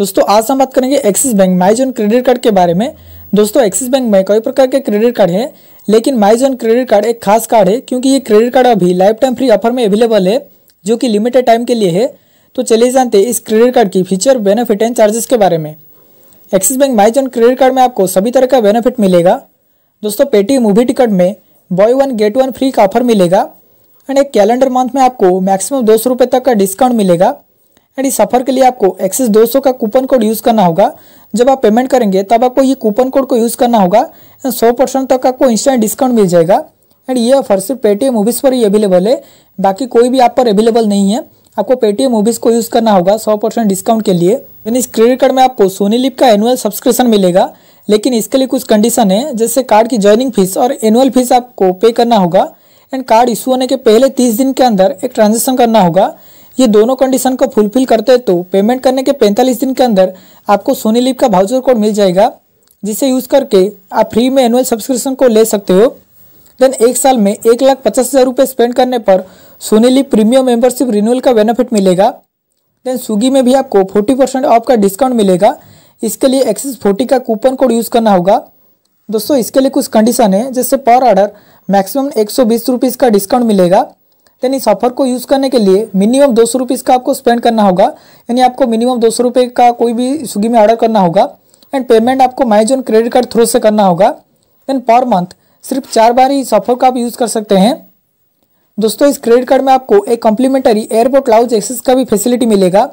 दोस्तों आज हम बात करेंगे Axis Bank MyZone credit card के बारे में दोस्तों एक्सिस बैंक में कई प्रकार के क्रेडिट कार्ड है लेकिन माइजोन क्रेडिट कार्ड एक खास कार्ड है क्योंकि ये क्रेडिट कार्ड अभी लाइफ टाइम फ्री ऑफर में अवेलेबल है जो कि लिमिटेड टाइम के लिए है तो चलिए जानते हैं इस क्रेडिट कार्ड की फीचर बेनिफिट एंड चार्जेस के बारे में Axis Bank MyZone credit card में आपको सभी तरह का बेनिफिट मिलेगा दोस्तों पेटीएम मूवी टिकट में buy one get one free का ऑफर मिलेगा एंड एक कैलेंडर मंथ में आपको मैक्सिमम दो सौ रुपये तक का डिस्काउंट मिलेगा एंड इस सफ़र के लिए आपको एक्सेस 200 का कूपन कोड यूज़ करना होगा जब आप पेमेंट करेंगे तब आपको ये कूपन कोड को यूज़ करना होगा एंड सौ परसेंट तक आपको इंस्टेंट डिस्काउंट मिल जाएगा एंड ये ऑफर सिर्फ पेटीएम मूवीज़ पर ही अवेलेबल है बाकी कोई भी आप पर अवेलेबल नहीं है आपको पेटीएम मूवीज़ को यूज़ करना होगा सौ परसेंट डिस्काउंट के लिए यानी इस क्रेडिट कार्ड में आपको सोनी लिप का एनुअल सब्सक्रिप्शन मिलेगा लेकिन इसके लिए कुछ कंडीशन है जैसे कार्ड की ज्वाइनिंग फीस और एनुअल फीस आपको पे करना होगा एंड कार्ड इशू होने के पहले तीस दिन के अंदर एक ट्रांजेक्शन करना होगा ये दोनों कंडीशन को फुलफिल करते हैं तो पेमेंट करने के 45 दिन के अंदर आपको सोनी लिप का भाउचर कोड मिल जाएगा जिसे यूज़ करके आप फ्री में एनुअल सब्सक्रिप्शन को ले सकते हो देन एक साल में एक लाख पचास हज़ार रुपये स्पेंड करने पर Sony LIV premium membership renewal का बेनिफिट मिलेगा देन स्विगी में भी आपको फोर्टी परसेंट ऑफ का डिस्काउंट मिलेगा इसके लिए एक्सेस फोर्टी का कूपन कोड यूज़ करना होगा दोस्तों इसके लिए कुछ कंडीशन है जैसे पर ऑर्डर मैक्सिमम एक सौ बीस रुपीज़ का डिस्काउंट मिलेगा यानी इस ऑफर को यूज़ करने के लिए मिनिमम दो सौ का आपको स्पेंड करना होगा यानी आपको मिनिमम दो सौ रुपये का कोई भी स्विगी में ऑर्डर करना होगा एंड पेमेंट आपको माइजोन क्रेडिट कार्ड थ्रू से करना होगा देन पर मंथ सिर्फ चार बार ही इस ऑफर का आप यूज़ कर सकते हैं दोस्तों इस क्रेडिट कार्ड में आपको एक कॉम्प्लीमेंटरी एयरपोर्ट लाउज एक्सेस का भी फैसिलिटी मिलेगा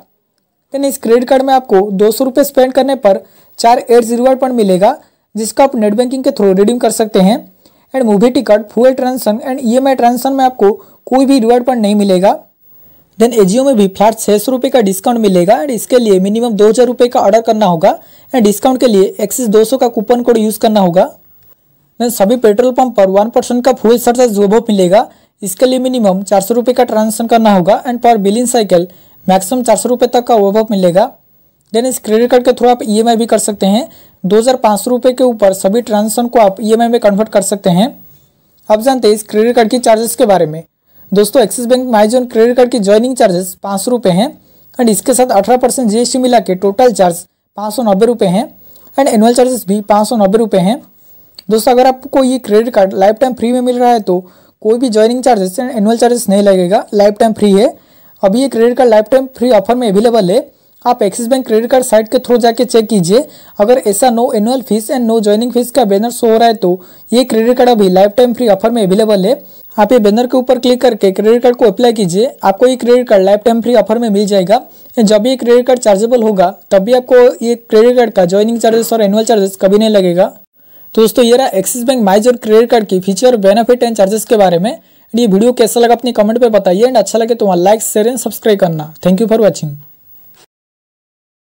देन इस क्रेडिट कार्ड में आपको दो सौ रुपये स्पेंड करने पर चार एयर जीरो पॉइंट मिलेगा जिसका आप नेट बैंकिंग के थ्रू रिडीम कर सकते हैं and movie ticket fuel transaction and E M transaction में आपको कोई भी रिवार्ड पर नहीं मिलेगा देन एजियो में भी फ्लैट छः सौ रुपये का डिस्काउंट मिलेगा एंड इसके लिए मिनिमम दो हज़ार रुपये का ऑर्डर करना होगा एंड डिस्काउंट के लिए एक्सिस दो सौ का कूपन कोड यूज़ करना होगा देन सभी पेट्रोल पंप पर वन परसेंट का फ्यूल सरचार्ज वो मिलेगा इसके लिए मिनिमम चार सौ रुपये का ट्रांजेक्शन करना होगा एंड पर बिलिंग साइकिल मैक्सिमम चार सौ रुपये तक का वो मिलेगा देन इस क्रेडिट कार्ड के थ्रू आप ई e भी कर सकते हैं दो हज़ार के ऊपर सभी ट्रांजेक्शन को आप ई e में कन्वर्ट कर सकते हैं अब जानते हैं इस क्रेडिट कार्ड की चार्जेस के बारे में दोस्तों Axis Bank MyZone credit card की ज्वाइनिंग चार्जेस पाँच रुपये हैं एंड इसके साथ अठारह परसेंट जी मिला के टोटल चार्ज पाँच सौ नब्बे रुपये हैं एंड एनुअल चार्जेस भी पाँच सौ नब्बे रुपये हैं दोस्तों अगर आपको ये credit card life time free में मिल रहा है तो कोई भी joining charges and annual charges नहीं लगेगा लाइफ टाइम फ्री है अभी ये credit card life time free offer में अवेलेबल है आप Axis Bank credit card site के थ्रू जाके चेक कीजिए अगर ऐसा no annual fees and no joining fees का बैनर शो हो रहा है तो ये क्रेडिट कार्ड अभी लाइफ टाइम फ्री ऑफर में अवेलेबल है आप ये बैनर के ऊपर क्लिक करके क्रेडिट कार्ड को अप्लाई कीजिए आपको ये credit card life time free offer में मिल जाएगा जब ये क्रेडिट कार्ड चार्जेबल होगा तब भी आपको ये क्रेडिट कार्ड का ज्वाइनिंग चार्जेस और एनुअल चार्जेस कभी नहीं लगेगा तो दोस्तों ये रहा Axis Bank MyZone credit card की फीचर बेनिफिट एंड चार्जेस के बारे में ये वीडियो कैसा लगा अपनी कमेंट पर बताइए एंड अच्छा लगे तो वहाँ लाइक शेयर एंड सब्सक्राइब करना थैंक यू फॉर वॉचिंग